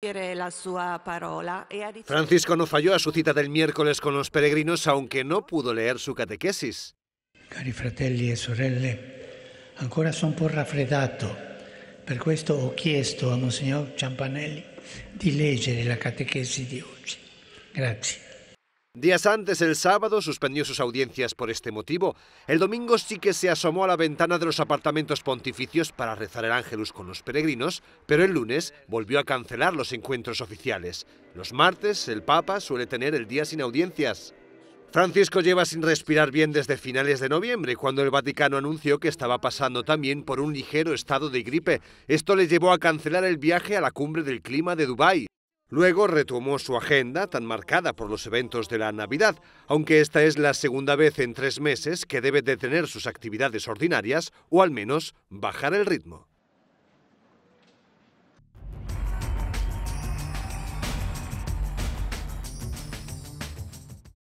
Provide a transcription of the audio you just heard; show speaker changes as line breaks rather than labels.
la sua palabra.
Francisco no falló a su cita del miércoles con los peregrinos, aunque no pudo leer su catequesis.
Cari fratelli e sorelle, ancora sono un po' raffreddato. Per questo ho chiesto a Monsignor Ciampanelli di leggere la catechesi di oggi. Grazie.
Días antes, el sábado, suspendió sus audiencias por este motivo. El domingo sí que se asomó a la ventana de los apartamentos pontificios para rezar el ángelus con los peregrinos, pero el lunes volvió a cancelar los encuentros oficiales. Los martes, el Papa suele tener el día sin audiencias. Francisco lleva sin respirar bien desde finales de noviembre, cuando el Vaticano anunció que estaba pasando también por un ligero estado de gripe. Esto le llevó a cancelar el viaje a la cumbre del clima de Dubái. Luego retomó su agenda, tan marcada por los eventos de la Navidad, aunque esta es la segunda vez en tres meses que debe detener sus actividades ordinarias o al menos bajar el ritmo.